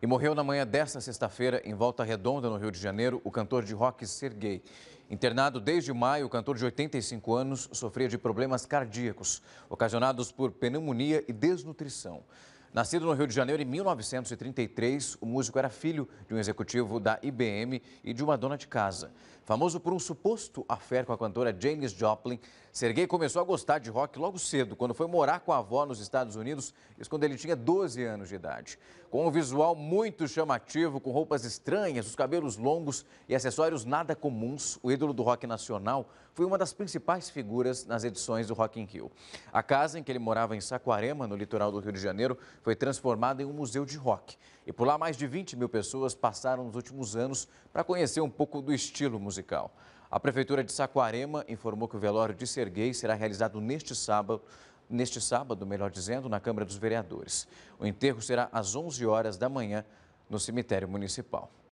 E morreu na manhã desta sexta-feira, em Volta Redonda, no Rio de Janeiro, o cantor de rock Serguei. Internado desde maio, o cantor de 85 anos sofria de problemas cardíacos, ocasionados por pneumonia e desnutrição. Nascido no Rio de Janeiro em 1933, o músico era filho de um executivo da IBM e de uma dona de casa. Famoso por um suposto afeto com a cantora Janis Joplin, Sergei começou a gostar de rock logo cedo, quando foi morar com a avó nos Estados Unidos, isso quando ele tinha 12 anos de idade. Com um visual muito chamativo, com roupas estranhas, os cabelos longos e acessórios nada comuns, o ídolo do rock nacional foi uma das principais figuras nas edições do Rock in Rio. A casa em que ele morava em Saquarema, no litoral do Rio de Janeiro, foi foi transformada em um museu de rock. E por lá, mais de 20 mil pessoas passaram nos últimos anos para conhecer um pouco do estilo musical. A Prefeitura de Saquarema informou que o velório de Serguei será realizado neste sábado, neste sábado, melhor dizendo, na Câmara dos Vereadores. O enterro será às 11 horas da manhã no cemitério municipal.